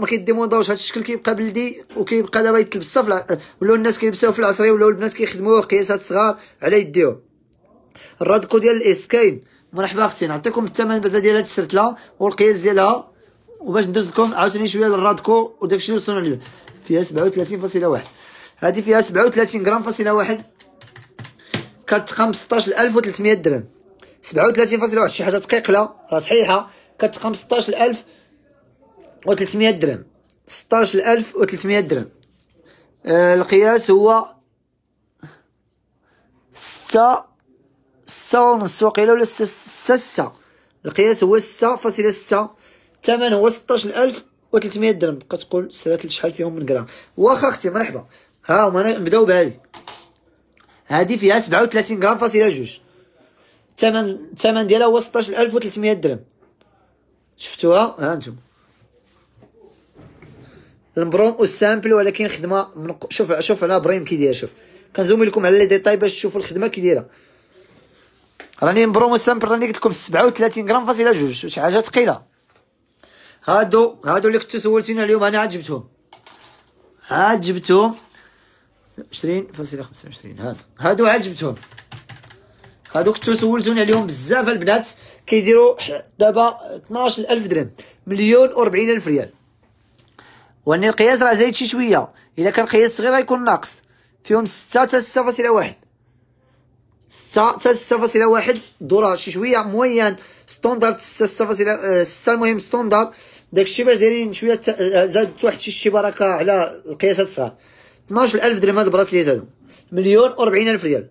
ما كيديموندوش هذا الشكل كيبقى بلدي وكيبقى دابا يتلبس في ولاو الناس كيلبسوه في العصريه ولاو البنات كيخدموه قياسات صغار على يديهم الرادكو ديال الاس كاين مرحبا اختي نعطيكم الثمن بدل ديال هاد السرتله والقياس ديالها وباش ندوز لكم عاوتاني شويه للرادكو وداكشي اللي وصلنا عليه فيها 37.1 هذه فيها 37 غرام فاصله واحد كتقام 16300 درهم 37.1 شي حاجه دقيقه راه صحيحه كتقام 16000 وثلاثمية درهم ستاش الألف وثلاثمية درهم آه القياس هو ستة ستة ونص وقيله ولا ستة ستة القياس هو ستة فاصلة ستة الثمن هو ستاش الألف وثلاثمية درهم كتقول تقول سرات شحال فيهم من غرام واخا اختي مرحبا ها هما نبداو بهادي هادي فيها سبعة وثلاثين غرام فاصلة جوج الثمن الثمن ديالها هو 16300 وثلاثمية درهم شفتوها ها انتم البروم سامبل ولكن خدمه من... شوف شوف على ابراهيم كي داير شوف كنزوم لكم على لي ديتاي باش تشوفوا الخدمه كي دايره راني او سامبل راني قلت لكم 37 غرام فاصله جوج شي حاجه ثقيله هادو هادو اللي كنتو سولتينا عليهم انا عاد جبتهم عاد جبتهم 20 فاصله 25 هاد هادو عاد جبتهم هادو كنتو سولتوني عليهم بزاف البنات كيديروا دابا 12000 درهم مليون و 40000 ريال وان القياس راه زايد شي شويه الا كان قياس صغير غيكون ناقص فيهم 6 حتى 6.1 6 حتى 6.1 دولار شي شويه موين ستوندار 6 6 المهم ستوندار داكشي باش دايرين شويه آه، زاد واحد شي بركه على القياسات الصغار 12000 درهم هاد البراسلي زادو مليون و 40000 ريال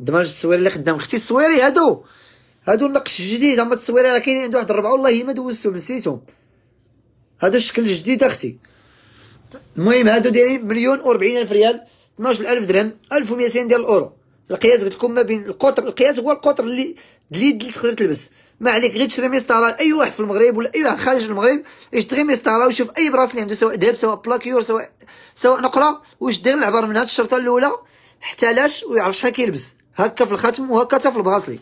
دماج التصوير اللي خدام اختي التصويري هادو هادو النقش الجديد هما التصويري راه كاينين عند واحد الربعه والله ما دوزتهم نسيتهم هذا الشكل الجديد اختي المهم هادو دايرين مليون و الف ريال 12000 درهم 1200 ديال الاورو القياس قلت لكم ما بين القطر القياس هو القطر اللي اليد اللي تقدر تلبس ما عليك غير تشري مسطره اي واحد في المغرب ولا اي واحد خارج المغرب يشتري مسطره ويشوف اي براس اللي عنده سواء ذهب سواء بلاكيور سواء سواء نقره واش دير العبر من هاد الشرطه الاولى احتلاش ويعرف شحال كيلبس هكا في الخاتم وهكا حتى في البراصلي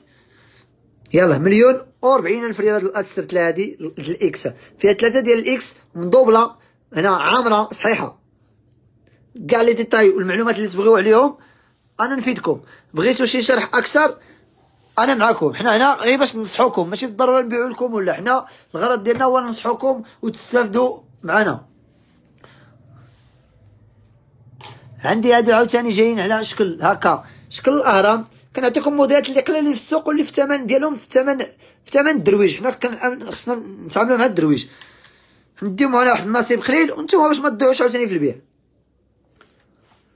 يلا مليون و40 الف ريال هذه هادي الاكس فيها ثلاثه ديال الاكس مضوبله هنا عامره صحيحه كاع لي ديتاي والمعلومات اللي تبغيو عليهم انا نفيدكم بغيتو شي شرح اكثر انا معاكم حنا هنا غير باش ننصحوكم ماشي بالضروره نبيعو لكم ولا حنا الغرض ديالنا هو ننصحوكم وتستافدوا معنا عندي هادو عاوتاني جايين على شكل هكا شكل الاهرام كنعطيكم موديلات اللي قليلين في السوق واللي في الثمن ديالهم في الثمن في الثمن الدرويش حنا خصنا نتعاملوا مع الدرويش نديهم على واحد النصيب قليل وانتم باش ما تضيعوش عاوتاني في البيع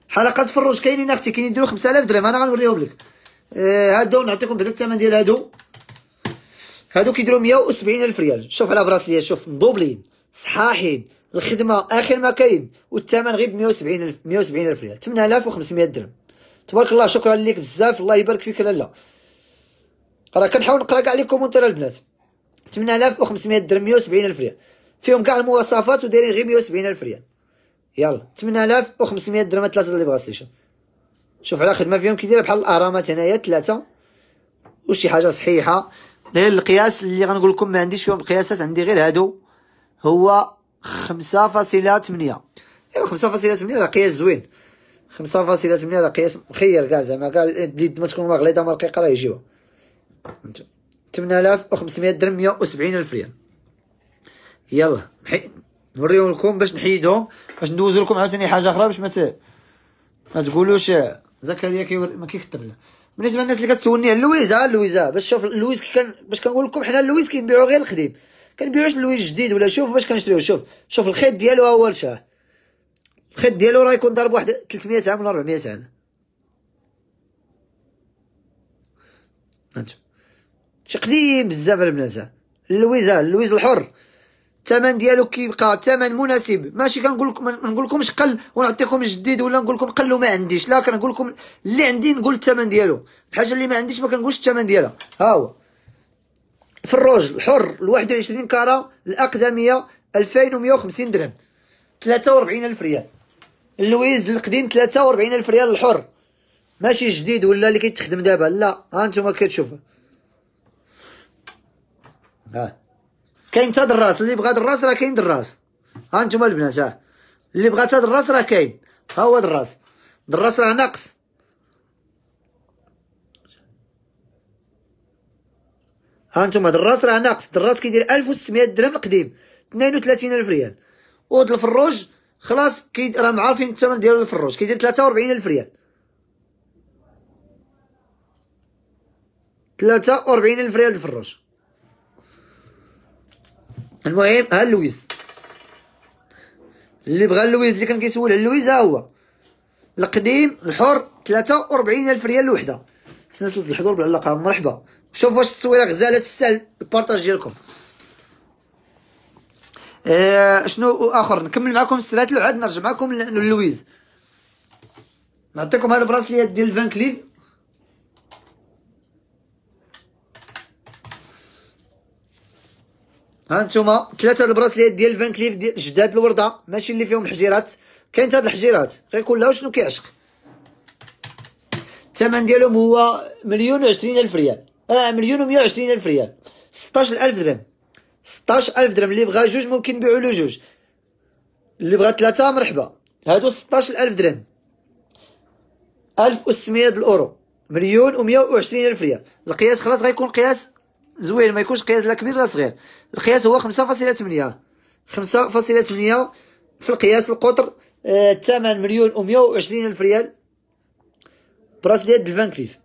حلقات فروج كاينين اختي كاينين يديروا 5000 درهم انا غنوريهم لك آه هادو نعطيكم بعدا الثمن ديال هادو هادو كيديروا 170 الف ريال شوف على براسليه شوف مضوبلين صحاحين الخدمه اخر ما كاين والثمن غير ب 170 الف 170 الف ريال 8500 درهم تبارك الله شكرا لك بزاف الله يبارك فيك لاله راه كنحاول نقرا كاع لي كومونتير البنات 8500 درهم 170 الف ريال فيهم كاع المواصفات ودايرين غير 170 الف ريال يلا 8500 درهم ثلاثه اللي بغا سليشه شوف على خدمه فيهم كي دايره بحال الاهرامات هنايا ثلاثه وشي حاجه صحيحه غير القياس اللي غنقول لكم ما عنديش فيهم قياسات عندي غير هادو هو 5.8 ايوا 5.8 راه قياس زوين خمسة فاصلة ثمانية هذا قياس مخير كاع زعما كاع اليد ما تكون مغليطة ما رقيقة راه يجيوها فهمتو آلاف وخمسمية درهم مية وسبعين ألف ريال يلا نحي نوريهم لكم باش نحيدهم باش ندوزو لكم عاوتاني حاجة أخرى باش مت... ما تقولوش زكريا كيور ما كيكتب لنا بالنسبه للناس اللي كتسولني على لويز ها اللويزه باش شوف كي كان باش كنقول لكم حنا لويز كنبيعو غير القديم كنبيعوش لويز جديد ولا شوف باش كنشريو شوف شوف الخيط ديالو هو الشاه الخيط ديالو راه يكون ضرب واحد 300 عام ولا 400 عام هانتو تقديم بزاف البنات اللويزه اللويز الحر الثمن ديالو كيبقى ثمن مناسب ماشي كنقول لكم ما نقول لكمش قل ونعطيكم جديد ولا نقول لكم قل ما عنديش لا كنقول لكم اللي عندي نقول الثمن ديالو الحاجه اللي ما عنديش ما كنقولش الثمن ديالها ها هو الفروج الحر ال 21 كاره الاقدميه 2150 درهم 43000 ريال اللويز القديم 43 الف ريال الحر ماشي جديد ولا اللي كيتخدم دابا لا ها انتم كتشوفوا ها كاين تا الراس اللي بغى الراس راه كاين الراس ها انتم البنات ها اللي بغى تا الراس راه كاين ها هو الراس الراس راه ناقص ها انتم الراس راه ناقص الراس كيدير 1600 درهم القديم 32000 ريال ود الفروج خلاص كي راهم عارفين الثمن ديالو في الروج كيدير 43000 ريال 43000 ريال في الروج المهم ها لويز اللي بغى لويز اللي كان كيسول على لويز ها هو القديم الحر 43000 ريال الوحده سنسلط الحضور بالعلاقه مرحبا شوف واش التصويره غزاله تستاهل البارطاج ديالكم آه شنو اخر نكمل معكم السلات العاد نرجع معكم للويز نعطيكم هذا البراسليات ديال فانكليف ها نتوما ثلاثه البراسليات ديال فانكليف ديال جداد الورده ماشي اللي فيهم الحجيرات كاين هاد الحجيرات غير كلها شنو كيعشق الثمن ديالهم هو مليون و الف ريال اه مليون و وعشرين الف ريال ستاشر الف درهم 16000 درهم اللي بغى جوج ممكن نبيعوا له جوج اللي بغى ثلاثه مرحبا هادو 16000 درهم 1600 الاورو مليون و120 الف ريال القياس خلاص غيكون قياس زوين ما يكونش قياس لا كبير لا صغير القياس هو 5.8 5.8 في القياس القطر آه، الثمن آه مليون و120 الف ريال براس ديال الفانكليف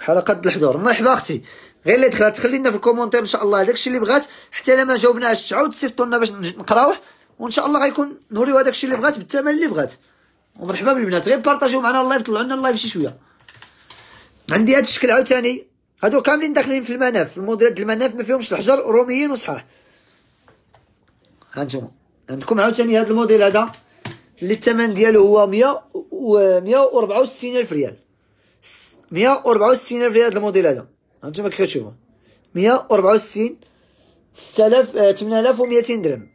حلقه الحضور مرحبا اختي غير اللي دخلت لنا في الكومونتير ان شاء الله هذاك الشيء اللي بغات حتى الا ما جاوبناش تعاود تصيفطوا لنا باش نقراوه وان شاء الله غيكون نوريو هذاك الشيء اللي بغات بالثمن اللي بغات ومرحبا بالبنات غير بارطاجيو معنا اللايف طلعوا لنا اللايف شي شويه عندي هذا الشكل عاوتاني هادو كاملين داخلين في المناف الموديلات المناف ما فيهمش الحجر روميين وصحاح هانتوما عندكم عاوتاني هذا الموديل هذا اللي الثمن ديالو هو 100 و 164000 الف ريال 164000 الف ريال الموديل هذا هنجيبها كيف تشوفها 164 6000 وميتين درهم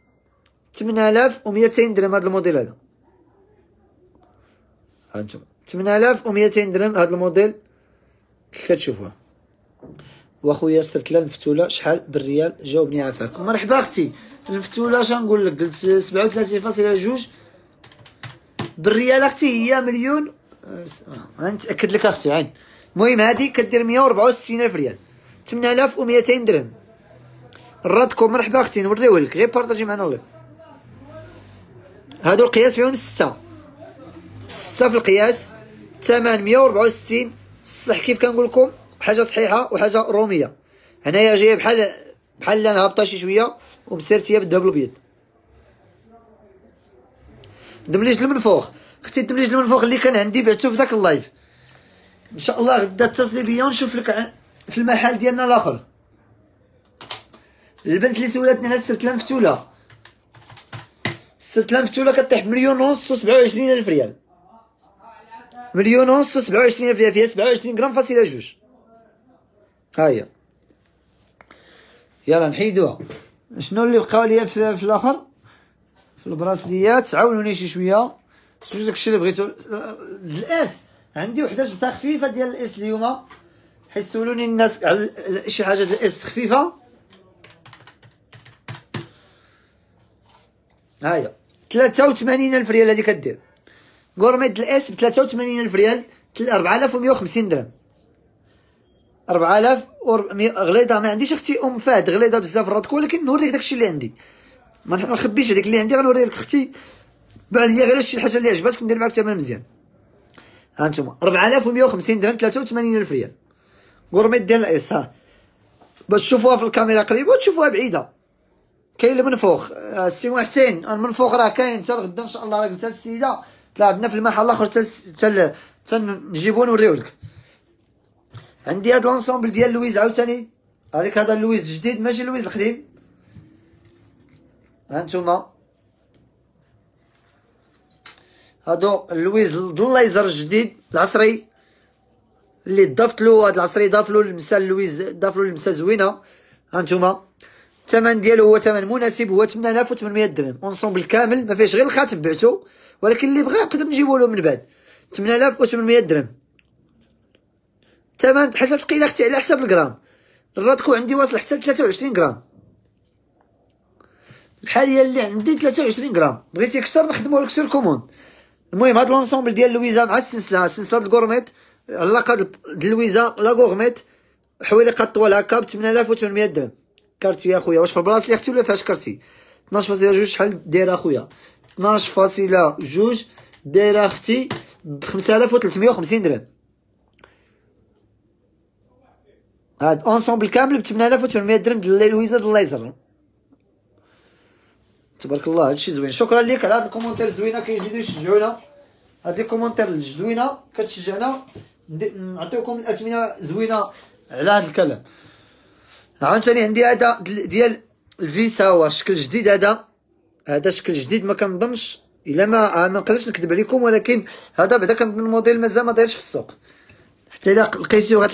وميتين درهم هاد الموديل هذا هانتوما وميتين درهم هاد الموديل كتشوفوه واخويا سرت لها المفتوله شحال بالريال جاوبني عافاك مرحبا اختي المفتوله شنقول لك قلت جوج بالريال اختي هي مليون آه. آه، لك اختي عين المهم هذه كدير الف ريال 8200 درهم الرادكو مرحبا اختي نوريو لك غير بارطاجي معنا الله هادو القياس فيهم ستة ستة في القياس 864 صح كيف كنقول لكم حاجه صحيحه وحاجه روميه هنايا جايه بحال بحال هابطه شي شويه ومسيرتيه بالذهب الابيض دمليج المنفوخ اختي دمليج المنفوخ اللي كان عندي بعتو في ذاك اللايف ان شاء الله غدا اتصلي بيا ونشوف لك في المحل ديالنا الاخر البنت اللي سولتني على السلت فتوله السلت فتوله كطيح بمليون ونص و الف ريال مليون ونص و الف ريال فيها 27 غرام فاصله جوج ها هي يلا نحيدوها شنو اللي بقاو ليا في, في الاخر في البراسليات عاونوني شي شويه شوف داكشي اللي بغيتو الاس عندي وحده جبتها خفيفه ديال الاس اليوم حيت سولوني الناس على شي حاجه ديال الاس خفيفه هاهي 83000 ريال هذه كدير غورميت الاس ب 83000 ريال 4150 درهم 4000 غليظه ما عنديش اختي ام فهد غليظه بزاف الرادكو ولكن نوريك داكشي اللي عندي ما نخبيش هذيك اللي عندي غنوريك اختي بان ليا غير شي حاجه اللي عجبتك ندير معاك تمام مزيان ها انتم 4150 درهم 83000 ريال غورميت ديال ها باش تشوفوها في الكاميرا قريبه وتشوفوها بعيده كاين المنفوخ آه، السي حسين المنفوخ آه، راه كاين حتى غدا ان شاء الله راه قلت السيده تلعبنا في المحل الاخر حتى نجيبو نوريو لك عندي هاد لونسومبل ديال لويز عاوتاني هذيك هذا لويز جديد ماشي لويز القديم هانتوما هادو اللويز الليزر الجديد العصري اللي ضافت له هاد العصري ضاف له اللمسه اللويز ضاف له اللمسه زوينه هانتوما الثمن ديالو هو ثمن مناسب هو 8800 درهم اونصومبل كامل ما فيهش غير الخاتم بعتو ولكن اللي بغا نقدر نجيبو له من بعد 8800 درهم الثمن حاجه ثقيله اختي على حساب الغرام الراتكو عندي واصل حتى 23 غرام الحاليه اللي عندي 23 غرام بغيتي اكثر نخدمو لك سير كوموند المهم هاد لونسومبل ديال لويزا مع السلسله سلسله الكورميت اللقب ديال لويزا لا كورميت قد طوال هكا ب 8800 درهم كارتي يا خويا واش في البلاصه اللي اختي ولا فاش كارتي 12.2 شحال دايره اخويا 12.2 دايره اختي ب 5350 درهم هاد اونسومبل كامل ب 8800 درهم ديال لويزا ديال الليزر تبارك الله هادشي زوين شكرا ليك على هاد الكومونتير زوينه كيزيدو يشجعونا هاد لي كومونتير الزوينه كتشجعنا نعطيوكم الاثمنه زوينه على هاد الكلام عاوتاني عندي هذا ديال الفيسا هو شكل جديد هذا هذا شكل جديد ما كنظنش الا ما ما نقدرش نكذب عليكم ولكن هذا بعدا كنظن الموديل مازال ما دايرش في السوق حتى الا لقيتيه